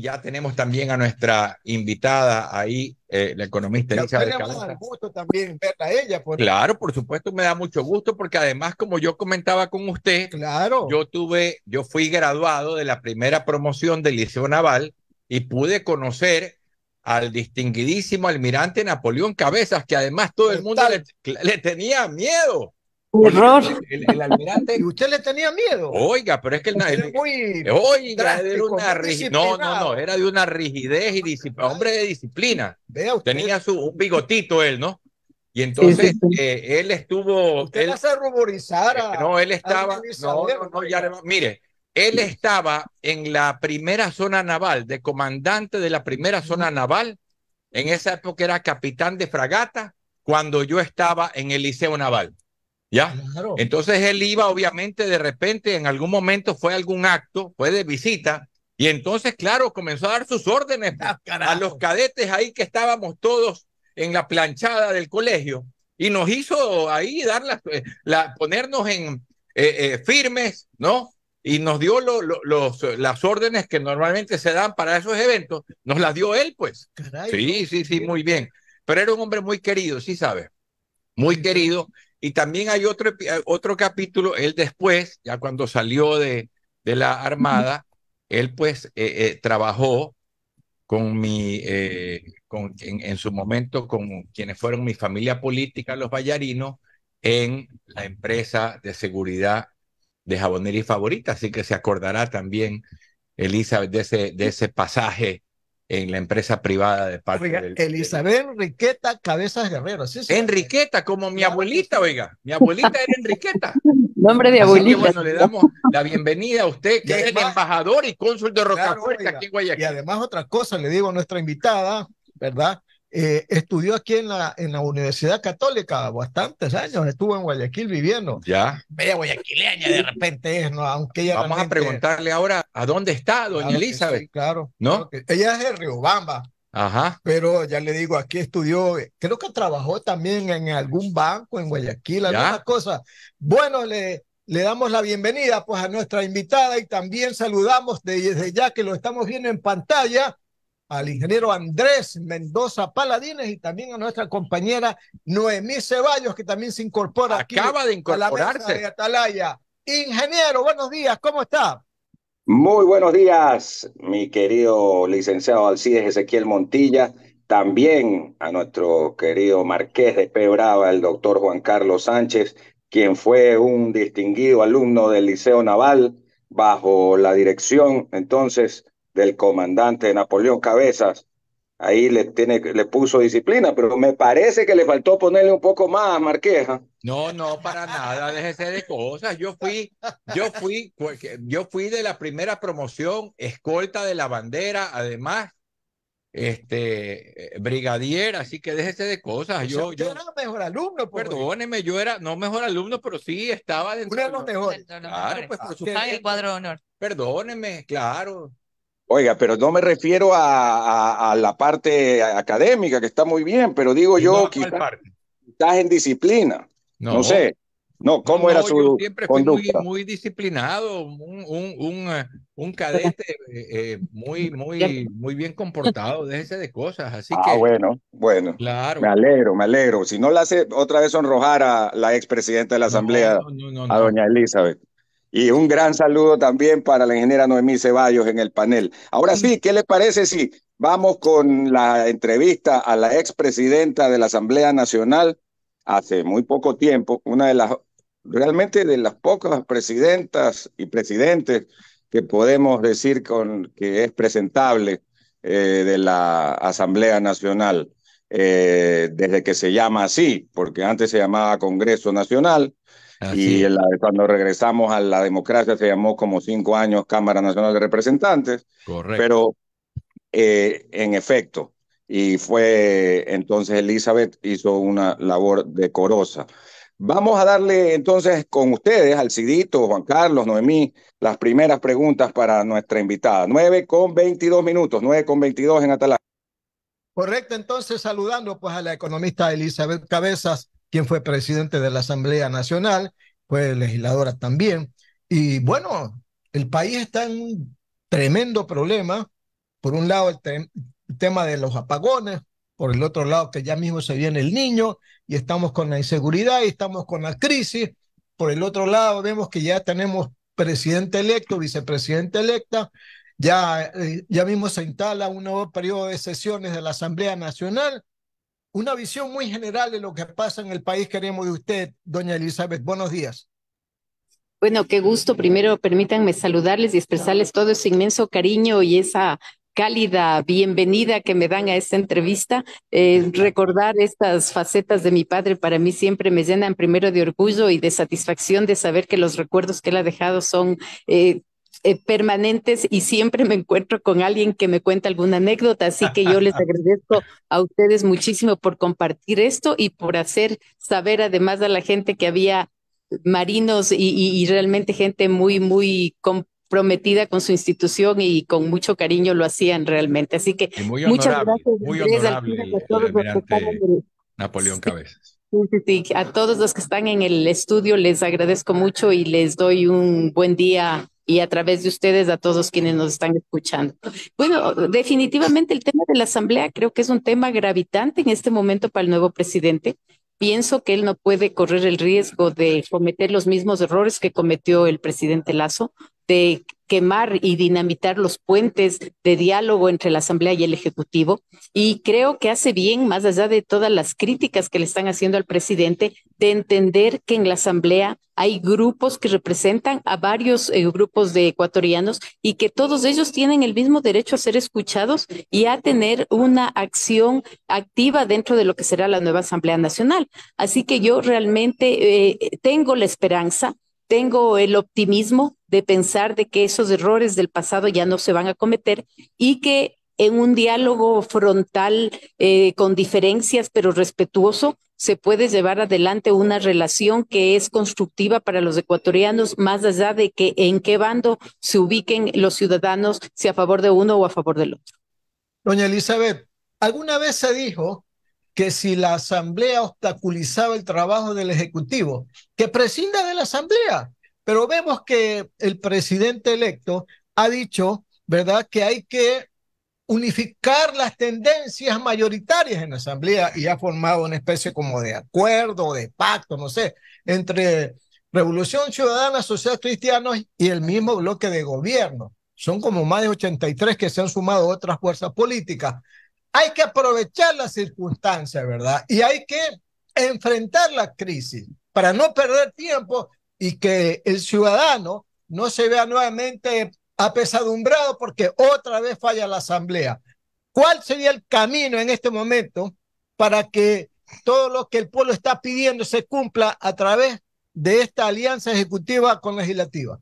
ya tenemos también a nuestra invitada ahí, eh, la economista ella. Claro, por supuesto, me da mucho gusto porque además, como yo comentaba con usted, yo tuve, yo fui graduado de la primera promoción del Liceo Naval y pude conocer al distinguidísimo almirante Napoleón Cabezas, que además todo el mundo le tenía miedo. Horror. El, almirante. Y usted le tenía miedo. Oiga, pero es que el, el oiga, era una rigidez. No, no, no, era de una rigidez y Hombre de disciplina. Vea Tenía su, un bigotito él, ¿no? Y entonces eh, él estuvo. Eh, no, él estaba. No, Mire, él estaba en la primera zona naval, de comandante de la primera zona naval. En esa época era capitán de fragata, cuando yo estaba en el Liceo Naval. ¿Ya? Entonces él iba, obviamente, de repente, en algún momento fue algún acto, fue de visita, y entonces, claro, comenzó a dar sus órdenes ah, a los cadetes ahí que estábamos todos en la planchada del colegio, y nos hizo ahí dar eh, ponernos en eh, eh, firmes, ¿no? Y nos dio las órdenes que normalmente se dan para esos eventos, nos las dio él, pues. sí, sí, sí, muy bien. Pero era un hombre muy querido, sí sabe, muy querido y también hay otro, eh, otro capítulo, él después, ya cuando salió de, de la Armada, él pues eh, eh, trabajó con mi, con, en, su momento con quienes fueron mi familia política, los ballarinos, en la empresa de seguridad de Jabonería Favorita. Así que se acordará también, Elizabeth, de ese, de ese pasaje en la empresa privada de parte Elizabeth Enriqueta Cabezas Guerrero. ¿sí, Enriqueta, como mi abuelita, oiga. Mi abuelita era Enriqueta. Nombre de abuelita. bueno, le damos la bienvenida a usted, que es embajador y cónsul de Rocafuerte aquí en Guayaquil. Y además otra cosa, le digo a nuestra invitada, ¿verdad? Eh, estudió aquí en la, en la Universidad Católica bastantes años, estuvo en Guayaquil viviendo. Ya. Media guayaquileña de repente es, ¿no? Aunque ella Vamos a preguntarle ahora a dónde está doña Elizabeth. claro. ¿No? Ella es de Riobamba. Ajá. Pero ya le digo, aquí estudió, creo que trabajó también en algún banco en Guayaquil, alguna cosa. Bueno, le, le damos la bienvenida pues a nuestra invitada y también saludamos desde ya que lo estamos viendo en pantalla al ingeniero Andrés Mendoza Paladines y también a nuestra compañera Noemí Ceballos, que también se incorpora. Acaba de incorporarse. de Atalaya. Ingeniero, buenos días, ¿cómo está? Muy buenos días, mi querido licenciado Alcides Ezequiel Montilla. También a nuestro querido marqués de Pebrava, el doctor Juan Carlos Sánchez, quien fue un distinguido alumno del Liceo Naval bajo la dirección entonces del comandante Napoleón Cabezas. Ahí le, tiene, le puso disciplina, pero me parece que le faltó ponerle un poco más, Marqueja. ¿ah? No, no, para nada, déjese de cosas. Yo fui, yo fui, pues, yo fui de la primera promoción, escolta de la bandera, además, este, eh, brigadier, así que déjese de cosas. Yo, yo era mejor alumno, pues. perdóneme, yo era, no mejor alumno, pero sí estaba dentro. Uno de los mejores. Claro, pues, por ah, el cuadro honor. Perdóneme, claro. Oiga, pero no me refiero a, a, la parte académica, que está muy bien, pero digo yo, que quizás, en disciplina. No, sé. No, ¿cómo era su yo siempre fui Muy, disciplinado, un, un, eh, cadete eh, eh, muy, muy, muy bien comportado, déjese de cosas. Así ah, bueno, bueno. Claro. Me alegro, me alegro. Si no la hace otra vez sonrojar a la expresidenta de la Asamblea, a doña Elizabeth. Y un gran saludo también para la ingeniera Noemí Ceballos en el panel. Ahora sí, ¿qué le parece si vamos con la entrevista a la expresidenta de la Asamblea Nacional hace muy poco tiempo, una de las, realmente de las pocas presidentas y presidentes que podemos decir con, que es presentable eh, de la Asamblea Nacional, eh, desde que se llama así, porque antes se llamaba Congreso Nacional. Y cuando regresamos a la democracia se llamó como cinco años Cámara Nacional de Representantes. Correcto. Pero eh, en efecto, y fue entonces Elizabeth hizo una labor decorosa. Vamos a darle entonces con ustedes, Alcidito, Juan Carlos, Noemí, las primeras preguntas para nuestra invitada. 9 con 22 minutos, 9 con 22 en Atalanta. Correcto, entonces saludando pues a la economista Elizabeth Cabezas quien fue presidente de la Asamblea Nacional, fue legisladora también. Y bueno, el país está en un tremendo problema. Por un lado, el, tema de los apagones, por el otro lado, que ya mismo se viene el niño y estamos con la inseguridad y estamos con la crisis. Por el otro lado, vemos que ya tenemos presidente electo, vicepresidente electa, ya, eh, ya mismo se instala un nuevo periodo de sesiones de la Asamblea Nacional una visión muy general de lo que pasa en el país queremos de usted, doña Elizabeth. Buenos días. Bueno, qué gusto. Primero, permítanme saludarles y expresarles todo ese inmenso cariño y esa cálida bienvenida que me dan a esta entrevista. Eh, recordar estas facetas de mi padre para mí siempre me llenan primero de orgullo y de satisfacción de saber que los recuerdos que él ha dejado son eh, eh, permanentes y siempre me encuentro con alguien que me cuenta alguna anécdota, así que yo les agradezco a ustedes muchísimo por compartir esto y por hacer saber además a la gente que había marinos y, realmente gente muy, muy comprometida con su institución y con mucho cariño lo hacían realmente. Así que muchas gracias. Napoleón A todos los que están en el estudio les agradezco mucho y les doy un buen día y a través de ustedes a todos quienes nos están escuchando. Bueno, definitivamente el tema de la Asamblea creo que es un tema gravitante en este momento para el nuevo presidente. Pienso que él no puede correr el riesgo de cometer los mismos errores que cometió el presidente Lazo, de quemar y dinamitar los puentes de diálogo entre la Asamblea y el Ejecutivo. Y creo que hace bien, más allá de todas las críticas que le están haciendo al presidente, de entender que en la Asamblea hay grupos que representan a varios eh, grupos de ecuatorianos y que todos ellos tienen el mismo derecho a ser escuchados y a tener una acción activa dentro de lo que será la nueva Asamblea Nacional. Así que yo realmente eh, tengo la esperanza tengo el optimismo de pensar de que esos errores del pasado ya no se van a cometer y que en un diálogo frontal eh, con diferencias pero respetuoso se puede llevar adelante una relación que es constructiva para los ecuatorianos más allá de que en qué bando se ubiquen los ciudadanos, si a favor de uno o a favor del otro. Doña Elizabeth, alguna vez se dijo que si la asamblea obstaculizaba el trabajo del Ejecutivo, que prescinda de la asamblea. Pero vemos que el presidente electo ha dicho, ¿verdad?, que hay que unificar las tendencias mayoritarias en la asamblea y ha formado una especie como de acuerdo, de pacto, no sé, entre Revolución Ciudadana, social Cristianos y el mismo bloque de gobierno. Son como más de 83 que se han sumado otras fuerzas políticas hay que aprovechar las circunstancias, ¿verdad? Y hay que enfrentar la crisis para no perder tiempo y que el ciudadano no se vea nuevamente apesadumbrado porque otra vez falla la asamblea. ¿Cuál sería el camino en este momento para que todo lo que el pueblo está pidiendo se cumpla a través de esta alianza ejecutiva con legislativa?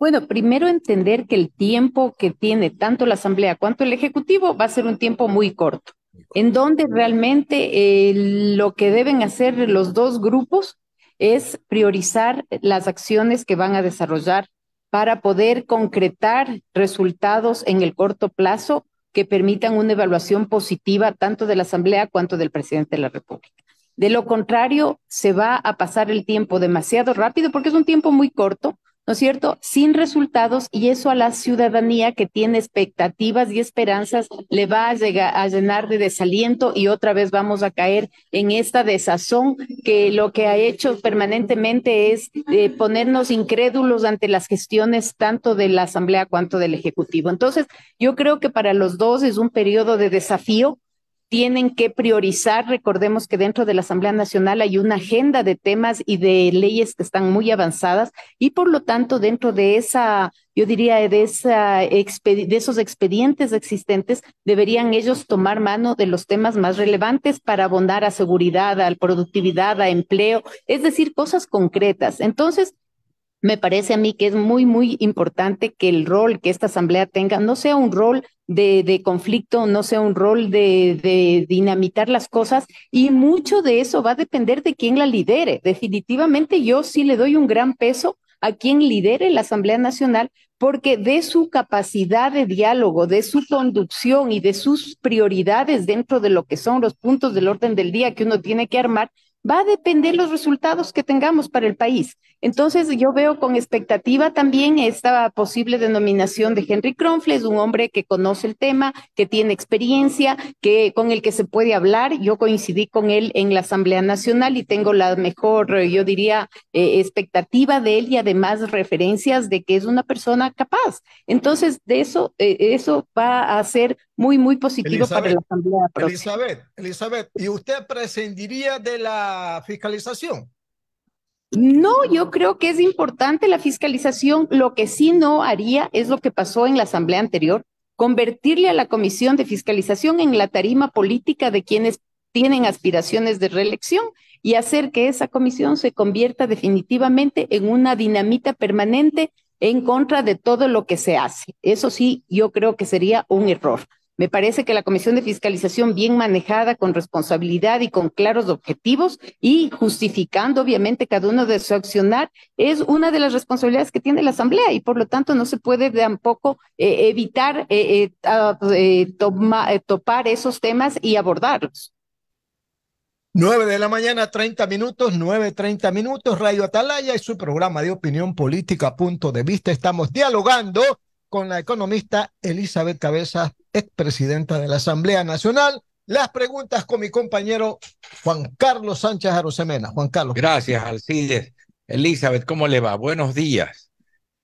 Bueno, primero entender que el tiempo que tiene tanto la Asamblea cuanto el Ejecutivo va a ser un tiempo muy corto, en donde realmente eh, lo que deben hacer los dos grupos es priorizar las acciones que van a desarrollar para poder concretar resultados en el corto plazo que permitan una evaluación positiva tanto de la Asamblea cuanto del presidente de la República. De lo contrario, se va a pasar el tiempo demasiado rápido porque es un tiempo muy corto ¿no es cierto? Sin resultados y eso a la ciudadanía que tiene expectativas y esperanzas le va a, llegar, a llenar de desaliento y otra vez vamos a caer en esta desazón que lo que ha hecho permanentemente es eh, ponernos incrédulos ante las gestiones tanto de la Asamblea cuanto del Ejecutivo. Entonces, yo creo que para los dos es un periodo de desafío tienen que priorizar. Recordemos que dentro de la Asamblea Nacional hay una agenda de temas y de leyes que están muy avanzadas y por lo tanto dentro de esa, yo diría, de, esa esos expedientes existentes, deberían ellos tomar mano de los temas más relevantes para abonar a seguridad, a productividad, a empleo, es decir, cosas concretas. Entonces, me parece a mí que es muy, muy importante que el rol que esta Asamblea tenga no sea un rol de, conflicto, no sea un rol de, de, dinamitar las cosas y mucho de eso va a depender de quién la lidere. Definitivamente yo sí le doy un gran peso a quien lidere la Asamblea Nacional porque de su capacidad de diálogo, de su conducción y de sus prioridades dentro de lo que son los puntos del orden del día que uno tiene que armar, va a depender los resultados que tengamos para el país. Entonces, yo veo con expectativa también esta posible denominación de Henry es un hombre que conoce el tema, que tiene experiencia, que con el que se puede hablar. Yo coincidí con él en la Asamblea Nacional y tengo la mejor, yo diría, eh, expectativa de él y además referencias de que es una persona capaz. Entonces, de eso, eh, eso va a ser muy, muy positivo para la Asamblea. Elizabeth, Elizabeth, ¿y usted prescindiría de la fiscalización? No, yo creo que es importante la fiscalización. Lo que sí no haría es lo que pasó en la asamblea anterior, convertirle a la comisión de fiscalización en la tarima política de quienes tienen aspiraciones de reelección y hacer que esa comisión se convierta definitivamente en una dinamita permanente en contra de todo lo que se hace. Eso sí, yo creo que sería un error. Me parece que la Comisión de Fiscalización, bien manejada, con responsabilidad y con claros objetivos y justificando obviamente cada uno de su accionar, es una de las responsabilidades que tiene la Asamblea y por lo tanto no se puede tampoco eh, evitar eh, eh, topar esos temas y abordarlos. 9 de la mañana, 30 minutos, treinta minutos, Radio Atalaya y su programa de opinión política, punto de vista. Estamos dialogando con la economista Elizabeth Cabezas, expresidenta de la Asamblea Nacional. Las preguntas con mi compañero Juan Carlos Sánchez Arosemena. Juan Carlos. Gracias, Alcides. Elizabeth, ¿cómo le va? Buenos días.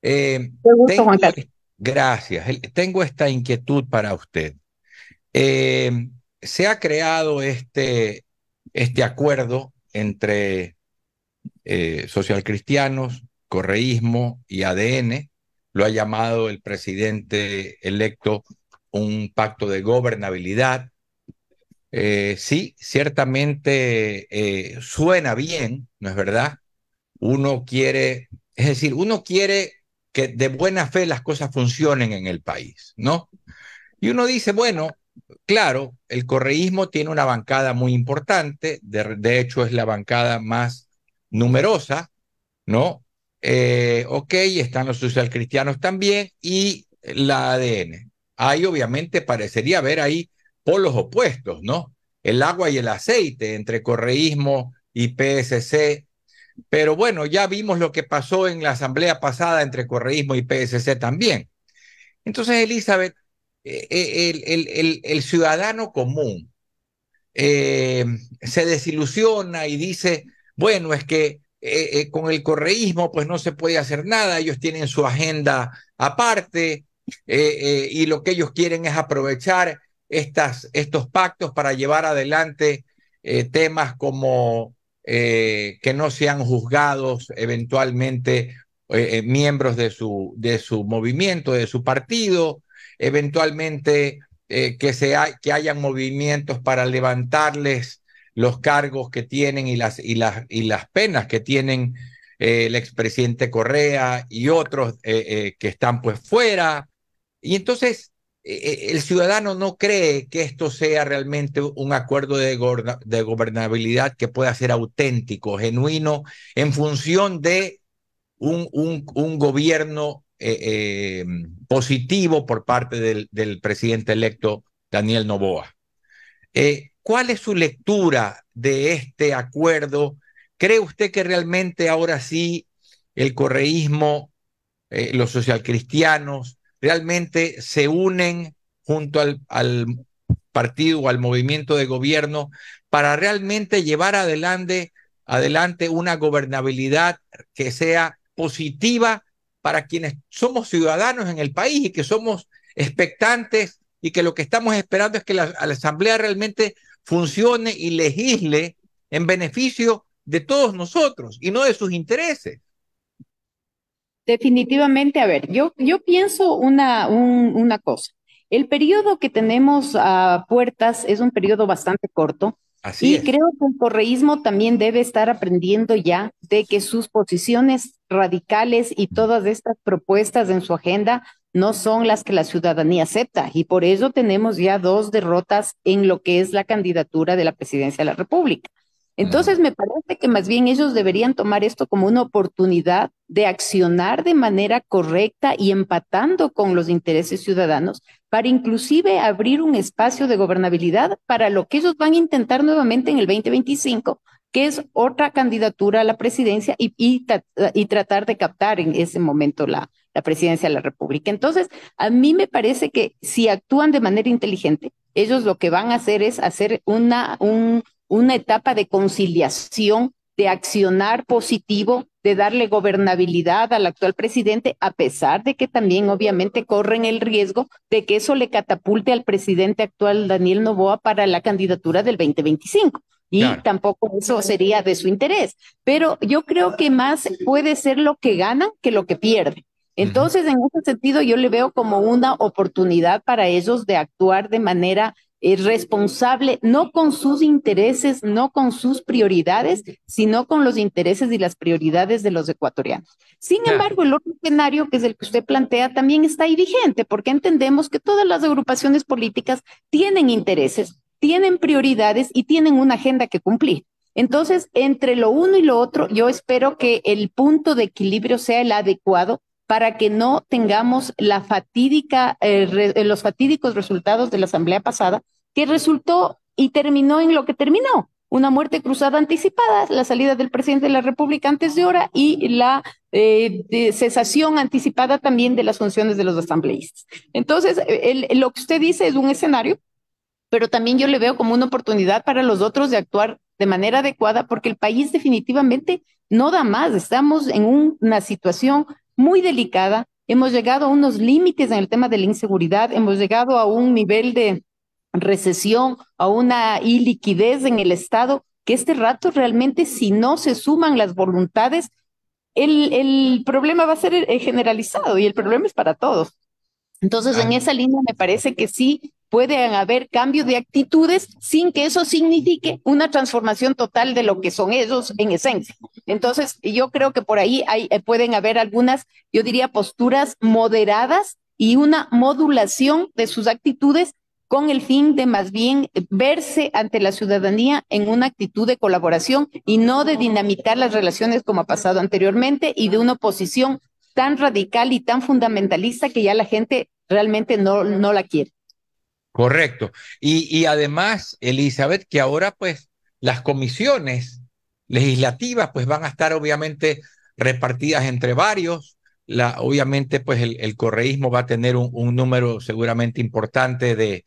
Eh, Juan Carlos. Gracias. Tengo esta inquietud para usted. Eh, se ha creado este, este acuerdo entre eh, socialcristianos, correísmo y ADN, lo ha llamado el presidente electo un pacto de gobernabilidad. Eh, sí, ciertamente eh, suena bien, ¿no es verdad? Uno quiere, es decir, uno quiere que de buena fe las cosas funcionen en el país, ¿no? Y uno dice, bueno, claro, el correísmo tiene una bancada muy importante, de, de hecho es la bancada más numerosa, ¿no? Eh, ok, están los socialcristianos también y la ADN. Ahí obviamente parecería haber ahí polos opuestos, ¿no? El agua y el aceite entre correísmo y PSC. Pero bueno, ya vimos lo que pasó en la asamblea pasada entre correísmo y PSC también. Entonces, Elizabeth, eh, eh, el, ciudadano común se desilusiona y dice, bueno, es que eh, eh, con el correísmo pues no se puede hacer nada, ellos tienen su agenda aparte eh, y lo que ellos quieren es aprovechar estas, estos pactos para llevar adelante temas como que no sean juzgados eventualmente miembros de su, de su movimiento, de su partido, eventualmente que, que hayan movimientos para levantarles los cargos que tienen y las, y las, y las penas que tienen eh, el expresidente Correa y otros eh, eh, que están pues fuera. Y entonces el ciudadano no cree que esto sea realmente un acuerdo de, de gobernabilidad que pueda ser auténtico, genuino, en función de un, un, un gobierno positivo por parte del, del presidente electo Daniel Novoa. ¿Cuál es su lectura de este acuerdo? ¿Cree usted que realmente ahora sí el correísmo, eh, los socialcristianos, realmente se unen junto al, partido o al movimiento de gobierno para realmente llevar adelante, adelante una gobernabilidad que sea positiva para quienes somos ciudadanos en el país y que somos expectantes y que lo que estamos esperando es que la Asamblea realmente funcione y legisle en beneficio de todos nosotros y no de sus intereses. Definitivamente, a ver, yo, yo pienso una, una cosa. El periodo que tenemos a puertas es un periodo bastante corto. y creo que el correísmo también debe estar aprendiendo ya de que sus posiciones radicales y todas estas propuestas en su agenda no son las que la ciudadanía acepta y por eso tenemos ya dos derrotas en lo que es la candidatura de la presidencia de la República. Entonces, me parece que más bien ellos deberían tomar esto como una oportunidad de accionar de manera correcta y empatando con los intereses ciudadanos para inclusive abrir un espacio de gobernabilidad para lo que ellos van a intentar nuevamente en el 2025, que es otra candidatura a la presidencia y tratar de captar en ese momento la, la presidencia de la República. Entonces, a mí me parece que si actúan de manera inteligente, ellos lo que van a hacer es hacer una, un, una etapa de conciliación, de accionar positivo, de darle gobernabilidad al actual presidente, a pesar de que también obviamente corren el riesgo de que eso le catapulte al presidente actual Daniel Novoa para la candidatura del 2025 y tampoco eso sería de su interés. Pero yo creo que más puede ser lo que ganan que lo que pierden. Entonces, en ese sentido, yo le veo como una oportunidad para ellos de actuar de manera eh, responsable, no con sus intereses, no con sus prioridades, sino con los intereses y las prioridades de los ecuatorianos. Sin embargo, el otro escenario, que es el que usted plantea, también está ahí vigente, porque entendemos que todas las agrupaciones políticas tienen intereses, tienen prioridades y tienen una agenda que cumplir. Entonces, entre lo uno y lo otro, yo espero que el punto de equilibrio sea el adecuado para que no tengamos la fatídica, eh, eh, los fatídicos resultados de la asamblea pasada, que resultó y terminó en lo que terminó, una muerte cruzada anticipada, la salida del presidente de la República antes de hora y la eh, cesación anticipada también de las funciones de los asambleístas. Entonces, lo que usted dice es un escenario, pero también yo le veo como una oportunidad para los otros de actuar de manera adecuada, porque el país definitivamente no da más. Estamos en una situación muy delicada. Hemos llegado a unos límites en el tema de la inseguridad, hemos llegado a un nivel de recesión, a una iliquidez en el Estado, que este rato realmente si no se suman las voluntades, el, el problema va a ser eh, generalizado y el problema es para todos. Entonces, en esa línea me parece que sí pueden haber cambio de actitudes sin que eso signifique una transformación total de lo que son ellos en esencia. Entonces, yo creo que por ahí eh, pueden haber algunas, yo diría, posturas moderadas y una modulación de sus actitudes con el fin de más bien eh, verse ante la ciudadanía en una actitud de colaboración y no de dinamitar las relaciones como ha pasado anteriormente y de una oposición tan radical y tan fundamentalista que ya la gente realmente no, no la quiere. Correcto. Y, y además, Elizabeth, que ahora pues las comisiones legislativas pues van a estar obviamente repartidas entre varios. La, obviamente pues el, correísmo va a tener un, número seguramente importante de,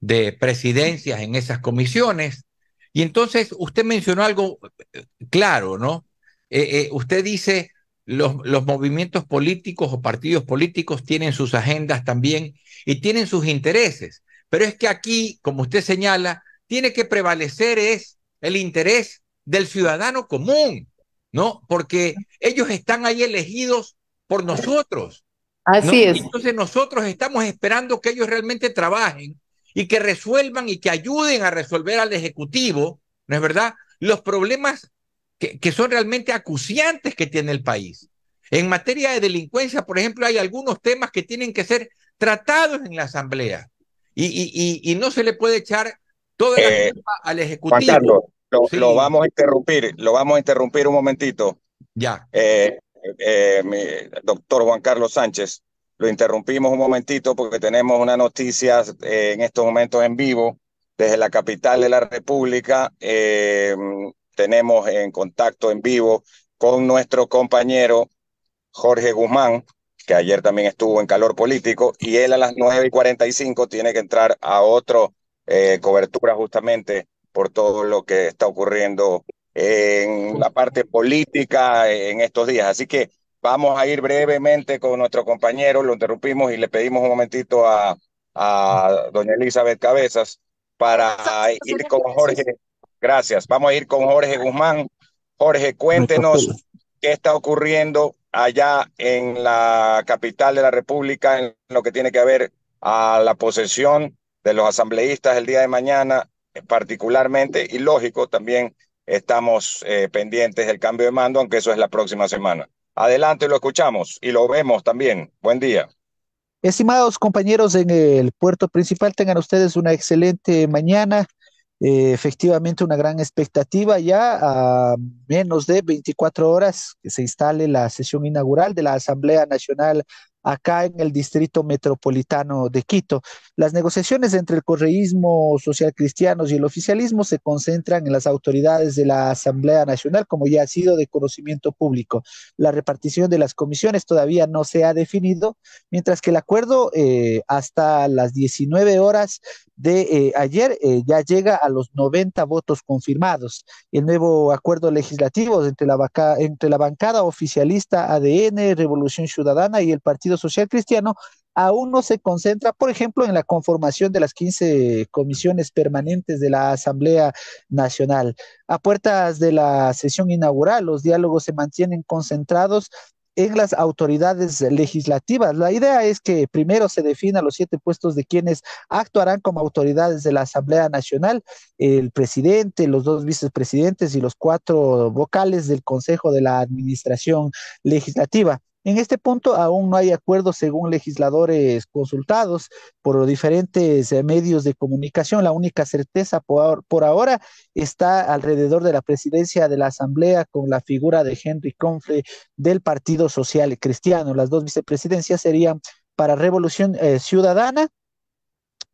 de presidencias en esas comisiones. Y entonces usted mencionó algo eh, claro, ¿no? Eh, eh, usted dice, los, movimientos políticos o partidos políticos tienen sus agendas también y tienen sus intereses. Pero es que aquí, como usted señala, tiene que prevalecer es el interés del ciudadano común, ¿no? Porque ellos están ahí elegidos por nosotros. Así es. Entonces nosotros estamos esperando que ellos realmente trabajen y que resuelvan y que ayuden a resolver al Ejecutivo, ¿no es verdad? Los problemas que, son realmente acuciantes que tiene el país. En materia de delincuencia, por ejemplo, hay algunos temas que tienen que ser tratados en la Asamblea y, y, y, no se le puede echar toda la eh, culpa al Ejecutivo. lo, vamos a interrumpir, lo vamos a interrumpir un momentito. Ya. Eh, eh, doctor Juan Carlos Sánchez, lo interrumpimos un momentito porque tenemos una noticia eh, en estos momentos en vivo desde la capital de la República. Eh, tenemos en contacto en vivo con nuestro compañero Jorge Guzmán, que ayer también estuvo en calor político, y él a las nueve y cinco tiene que entrar a otro eh, cobertura justamente por todo lo que está ocurriendo en la parte política en estos días. Así que vamos a ir brevemente con nuestro compañero, lo interrumpimos y le pedimos un momentito a doña Elizabeth Cabezas para ir con Jorge Gracias. Vamos a ir con Jorge Guzmán. Jorge, cuéntenos qué está ocurriendo allá en la capital de la República en lo que tiene que ver a la posesión de los asambleístas el día de mañana, eh, particularmente, y lógico, también estamos eh, pendientes del cambio de mando, aunque eso es la próxima semana. Adelante, lo escuchamos y lo vemos también. Buen día. Estimados compañeros en el puerto principal, tengan ustedes una excelente mañana. Eh, efectivamente una gran expectativa ya a menos de 24 horas que se instale la sesión inaugural de la Asamblea Nacional acá en el distrito metropolitano de Quito. Las negociaciones entre el correísmo social cristiano y el oficialismo se concentran en las autoridades de la Asamblea Nacional, como ya ha sido de conocimiento público. La repartición de las comisiones todavía no se ha definido, mientras que el acuerdo eh, hasta las 19 horas de eh, ayer eh, ya llega a los 90 votos confirmados. El nuevo acuerdo legislativo entre la, entre la bancada oficialista ADN, Revolución Ciudadana y el Partido Social Cristiano aún no se concentra, por ejemplo, en la conformación de las 15 comisiones permanentes de la Asamblea Nacional. A puertas de la sesión inaugural, los diálogos se mantienen concentrados en las autoridades legislativas. La idea es que primero se defina los siete puestos de quienes actuarán como autoridades de la Asamblea Nacional, el presidente, los dos vicepresidentes y los cuatro vocales del Consejo de la Administración Legislativa. En este punto aún no hay acuerdo según legisladores consultados por diferentes eh, medios de comunicación. La única certeza por, ahora está alrededor de la presidencia de la Asamblea con la figura de Henry Confre del Partido Social Cristiano. Las dos vicepresidencias serían para Revolución eh, Ciudadana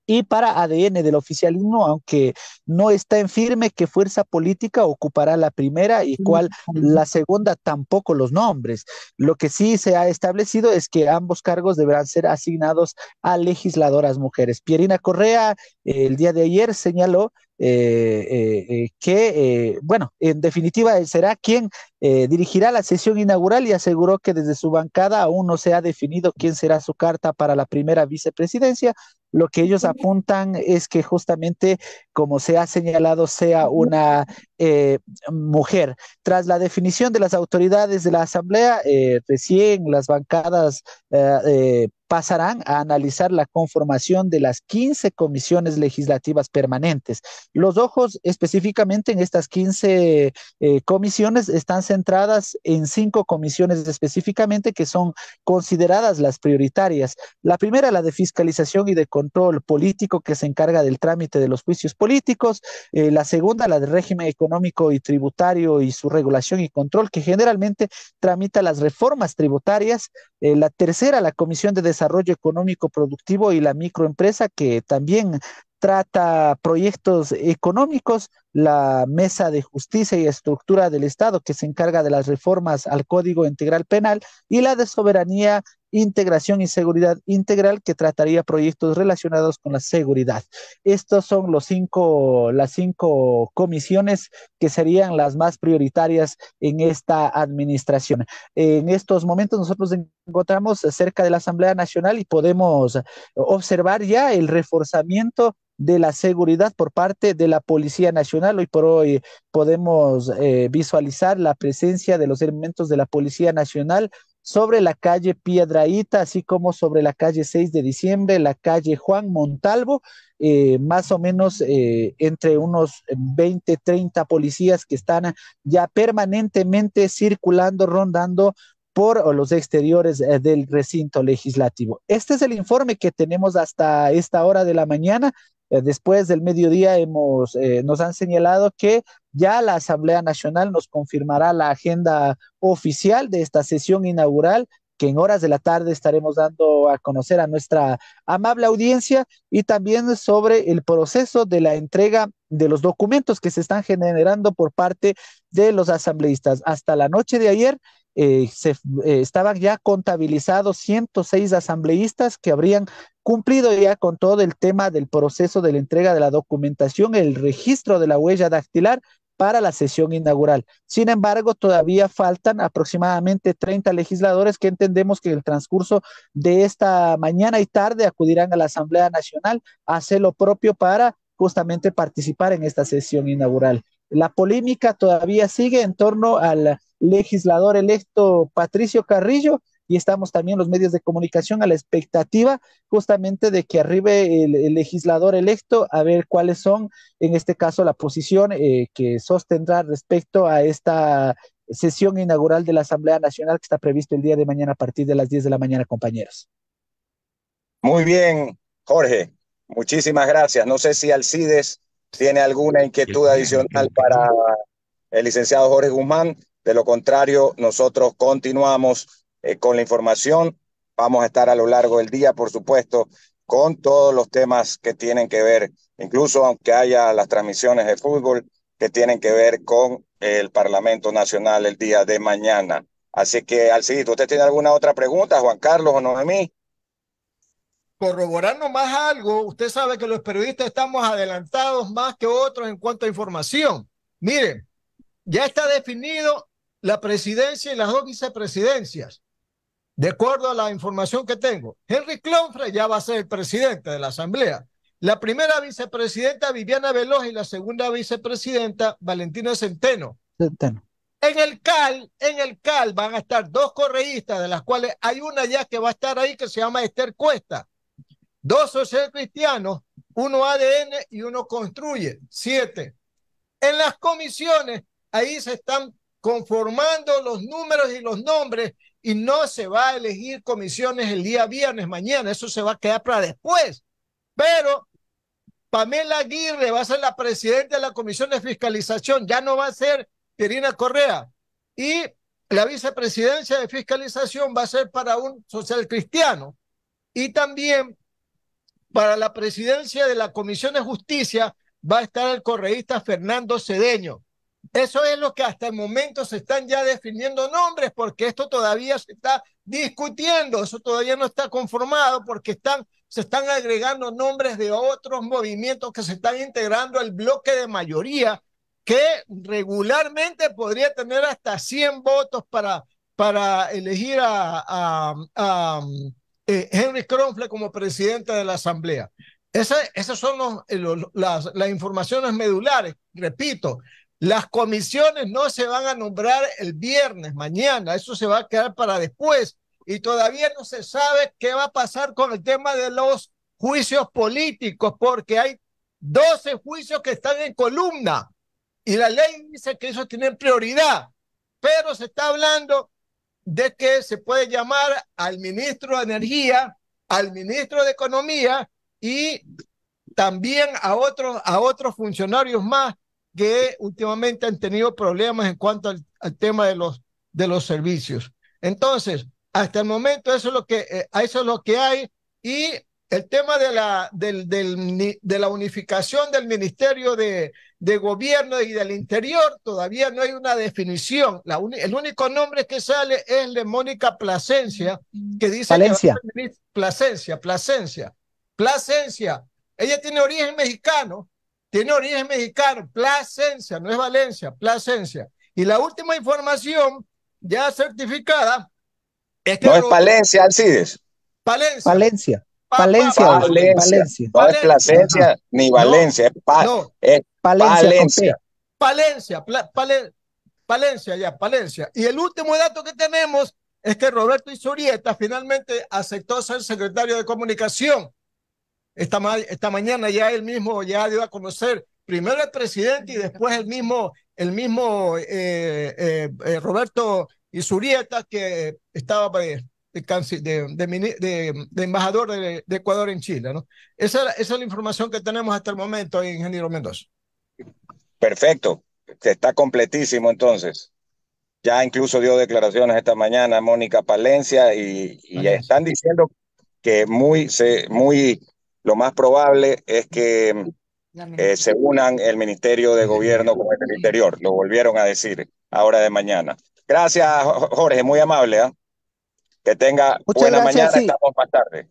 y para ADN del oficialismo, aunque no está en firme qué fuerza política ocupará la primera y cuál la segunda, tampoco los nombres. Lo que sí se ha establecido es que ambos cargos deberán ser asignados a legisladoras mujeres. Pierina Correa eh, el día de ayer señaló eh, eh, que, bueno, en definitiva será quien dirigirá la sesión inaugural y aseguró que desde su bancada aún no se ha definido quién será su carta para la primera vicepresidencia, lo que ellos apuntan es que justamente, como se ha señalado, sea una eh, mujer. Tras la definición de las autoridades de la Asamblea, eh, recién las bancadas eh, eh pasarán a analizar la conformación de las 15 comisiones legislativas permanentes. Los ojos específicamente en estas 15 eh, comisiones están centradas en cinco comisiones específicamente que son consideradas las prioritarias. La primera, la de fiscalización y de control político que se encarga del trámite de los juicios políticos. Eh, la segunda, la de régimen económico y tributario y su regulación y control que generalmente tramita las reformas tributarias. Eh, la tercera, la comisión de desarrollo económico productivo y la microempresa, que también trata proyectos económicos, la Mesa de Justicia y Estructura del Estado, que se encarga de las reformas al Código Integral Penal, y la de Soberanía integración y seguridad integral que trataría proyectos relacionados con la seguridad. Estos son los cinco, las cinco comisiones que serían las más prioritarias en esta administración. En estos momentos nosotros encontramos cerca de la Asamblea Nacional y podemos observar ya el reforzamiento de la seguridad por parte de la Policía Nacional. Hoy por hoy podemos eh, visualizar la presencia de los elementos de la Policía Nacional sobre la calle Piedraíta, así como sobre la calle 6 de diciembre, la calle Juan Montalvo, eh, más o menos eh, entre unos 20, 30 policías que están ya permanentemente circulando, rondando por los exteriores eh, del recinto legislativo. Este es el informe que tenemos hasta esta hora de la mañana. Después del mediodía hemos, nos han señalado que ya la Asamblea Nacional nos confirmará la agenda oficial de esta sesión inaugural que en horas de la tarde estaremos dando a conocer a nuestra amable audiencia y también sobre el proceso de la entrega de los documentos que se están generando por parte de los asambleístas. Hasta la noche de ayer eh, se, eh, estaban ya contabilizados 106 asambleístas que habrían cumplido ya con todo el tema del proceso de la entrega de la documentación, el registro de la huella dactilar para la sesión inaugural. Sin embargo, todavía faltan aproximadamente 30 legisladores que entendemos que en el transcurso de esta mañana y tarde acudirán a la Asamblea Nacional a hacer lo propio para justamente participar en esta sesión inaugural. La polémica todavía sigue en torno al legislador electo Patricio Carrillo, y estamos también los medios de comunicación a la expectativa justamente de que arribe el, legislador electo a ver cuáles son, en este caso, la posición eh, que sostendrá respecto a esta sesión inaugural de la Asamblea Nacional que está previsto el día de mañana a partir de las 10 de la mañana, compañeros. Muy bien, Jorge. Muchísimas gracias. No sé si Alcides tiene alguna inquietud adicional para el licenciado Jorge Guzmán. De lo contrario, nosotros continuamos eh, con la información. Vamos a estar a lo largo del día, por supuesto, con todos los temas que tienen que ver, incluso aunque haya las transmisiones de fútbol que tienen que ver con el Parlamento Nacional el día de mañana. Así que, Alcidito, ¿usted tiene alguna otra pregunta, Juan Carlos o Noemí? Corroborando más algo, usted sabe que los periodistas estamos adelantados más que otros en cuanto a información. Miren, ya está definido la presidencia y las dos vicepresidencias. De acuerdo a la información que tengo, Henry Clonfre ya va a ser el presidente de la Asamblea. La primera vicepresidenta Viviana Veloz y la segunda vicepresidenta Valentina Centeno. En el CAL, en el CAL van a estar dos correístas, de las cuales hay una ya que va a estar ahí que se llama Esther Cuesta. Dos social cristianos, uno ADN y uno construye. Siete. En las comisiones, ahí se están conformando los números y los nombres y no se va a elegir comisiones el día viernes, mañana, eso se va a quedar para después. Pero Pamela Aguirre va a ser la presidenta de la Comisión de Fiscalización, ya no va a ser Perina Correa. Y la vicepresidencia de fiscalización va a ser para un social cristiano. Y también para la presidencia de la Comisión de Justicia va a estar el correísta Fernando Cedeño. Eso es lo que hasta el momento se están ya definiendo nombres, porque esto todavía se está discutiendo, eso todavía no está conformado, porque están, se están agregando nombres de otros movimientos que se están integrando al bloque de mayoría, que regularmente podría tener hasta 100 votos para, para elegir a, um, eh, Henry Kronfle como presidente de la Asamblea. esas son eh, las, las informaciones medulares, repito. Las comisiones no se van a nombrar el viernes, mañana, eso se va a quedar para después. Y todavía no se sabe qué va a pasar con el tema de los juicios políticos, porque hay 12 juicios que están en columna y la ley dice que esos tienen prioridad, pero se está hablando de que se puede llamar al ministro de Energía, al ministro de Economía y también a otros, a otros funcionarios más que últimamente han tenido problemas en cuanto al, tema de los, de los servicios. Entonces, hasta el momento eso es lo que, eh, eso es lo que hay y el tema de la, del, del, de la unificación del Ministerio de, de, Gobierno y del Interior, todavía no hay una definición. La el único nombre que sale es de Mónica Plasencia, que dice... Plasencia, Plasencia, Plasencia. Ella tiene origen mexicano, tiene origen mexicano, Plasencia, no es Valencia, Plasencia. Y la última información ya certificada es que... No es Palencia, Alcides. Palencia. Palencia. Palencia. No es Plasencia ni Valencia, es, Palencia. Palencia, Palencia, ya, Palencia. Y el último dato que tenemos es que Roberto Isurieta finalmente aceptó ser secretario de comunicación esta, esta mañana ya él mismo ya dio a conocer primero el presidente y después el mismo, el mismo eh, eh, eh, Roberto Isurieta, que estaba pues, de, de, embajador de, Ecuador en Chile. ¿no? Esa, esa es la información que tenemos hasta el momento, ingeniero Mendoza. Perfecto, está completísimo entonces. Ya incluso dio declaraciones esta mañana Mónica Palencia y, y están diciendo que muy, se, muy lo más probable es que eh, se unan el Ministerio de Gobierno con el Interior. Lo volvieron a decir ahora de mañana. Gracias, Jorge, muy amable. ¿ah? Que tenga buena mañana, estamos más tarde.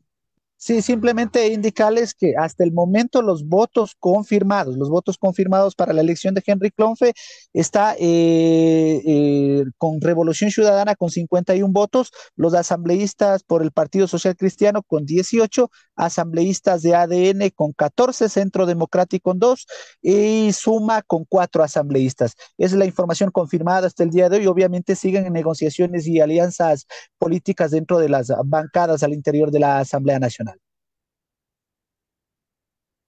Sí, simplemente indicarles que hasta el momento los votos confirmados, los votos confirmados para la elección de Henry Clonfe está eh, eh, con Revolución Ciudadana con 51 votos, los asambleístas por el Partido Social Cristiano con 18, asambleístas de ADN con 14, Centro Democrático con 2 y Suma con 4 asambleístas. Esa es la información confirmada hasta el día de hoy. Obviamente siguen en negociaciones y alianzas políticas dentro de las bancadas al interior de la Asamblea Nacional.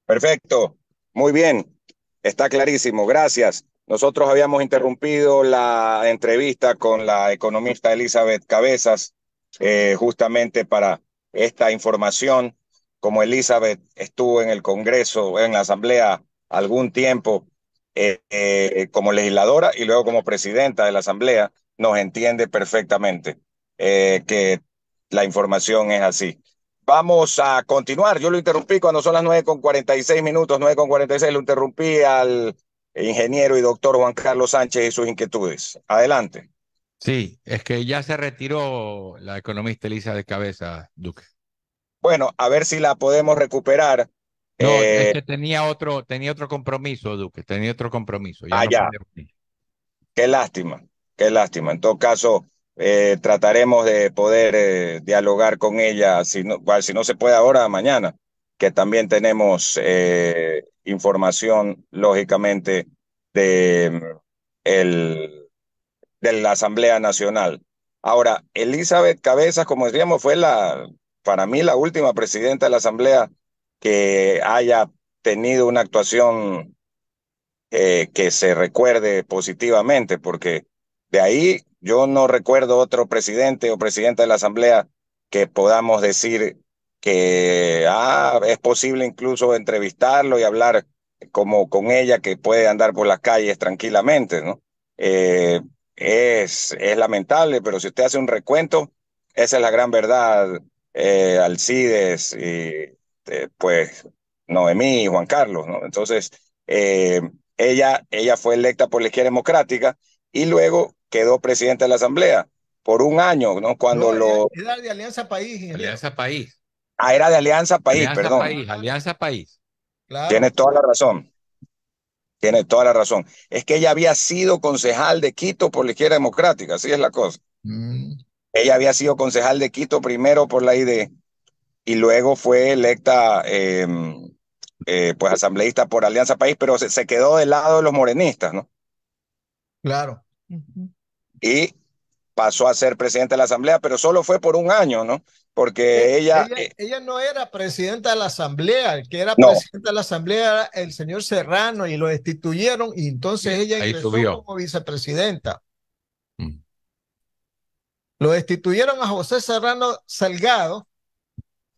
Perfecto, muy bien, está clarísimo, gracias. Nosotros habíamos interrumpido la entrevista con la economista Elizabeth Cabezas eh, justamente para esta información. Como Elizabeth estuvo en el Congreso, en la Asamblea algún tiempo eh, eh, como legisladora y luego como presidenta de la Asamblea, nos entiende perfectamente que la información es así. Vamos a continuar. Yo lo interrumpí cuando son las 9.46 con seis minutos, nueve con seis. Lo interrumpí al ingeniero y doctor Juan Carlos Sánchez y sus inquietudes. Adelante. Sí, es que ya se retiró la economista Elisa de Cabeza, Duque. Bueno, a ver si la podemos recuperar. No, eh, tenía otro, tenía otro compromiso, Duque, tenía otro compromiso. Ya ah, ya. Qué lástima, qué lástima. En todo caso, eh, trataremos de poder eh, dialogar con ella, si no, si no se puede ahora, mañana, que también tenemos eh, información, lógicamente, de, el, de la Asamblea Nacional. Ahora, Elizabeth Cabezas, como decíamos, fue la, para mí la última presidenta de la Asamblea que haya tenido una actuación que se recuerde positivamente, porque de ahí yo no recuerdo otro presidente o presidenta de la Asamblea que podamos decir que ah, es posible incluso entrevistarlo y hablar como con ella que puede andar por las calles tranquilamente, ¿no? Eh, es, es lamentable, pero si usted hace un recuento, esa es la gran verdad, eh, Alcides y eh, pues Noemí y Juan Carlos, ¿no? Entonces, ella, ella fue electa por la izquierda democrática y luego quedó presidente de la Asamblea por un año, ¿no? Cuando lo... Era de Alianza País. Alianza País. Ah, era de Alianza País, Alianza País, Alianza País. Tiene toda la razón. Tiene toda la razón. Es que ella había sido concejal de Quito por la izquierda democrática, así es la cosa. Mm. Ella había sido concejal de Quito primero por la ID y luego fue electa em, eh, pues asambleísta por Alianza País, pero se, quedó del lado de los morenistas, ¿no? Claro y pasó a ser presidenta de la Asamblea, pero solo fue por un año, ¿no? Porque eh, ella... Eh, ella, no era presidenta de la Asamblea, el que era presidente presidenta de la Asamblea era el señor Serrano y lo destituyeron y entonces ella ingresó como vicepresidenta. Mm. Lo destituyeron a José Serrano Salgado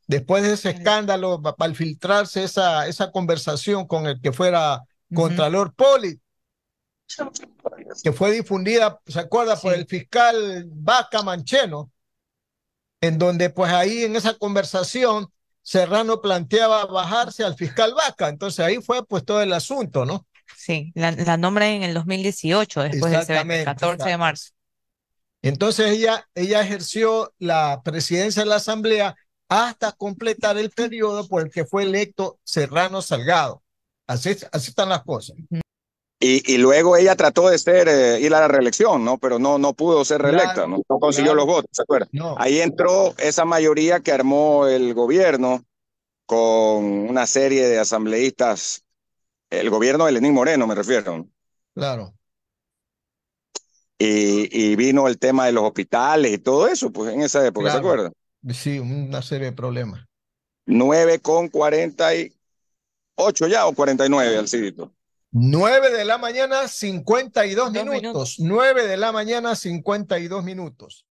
después de ese escándalo para filtrarse esa, esa conversación con el que fuera Contralor político que fue difundida, ¿se acuerda? Por el fiscal Vaca Mancheno, en donde pues ahí en esa conversación Serrano planteaba bajarse al fiscal Vaca, entonces ahí fue pues todo el asunto, ¿no? Sí, la, la nombra en el 2018, después del 14 de marzo. Entonces ella, ella ejerció la presidencia de la Asamblea hasta completar el periodo por el que fue electo Serrano Salgado. Así, así están las cosas. Y, luego ella trató de ser, eh, ir a la reelección, ¿no? Pero no, no pudo ser reelecta, ¿no? no consiguió los votos, ¿se acuerda? Ahí entró esa mayoría que armó el gobierno con una serie de asambleístas, el gobierno de Lenín Moreno, me refiero. Claro. Y, y vino el tema de los hospitales y todo eso, pues en esa época, ¿se acuerda? Sí, una serie de problemas. 9 con 48 ya o 49 al 9 de la mañana, 52 minutos. 9 de la mañana, 52 minutos.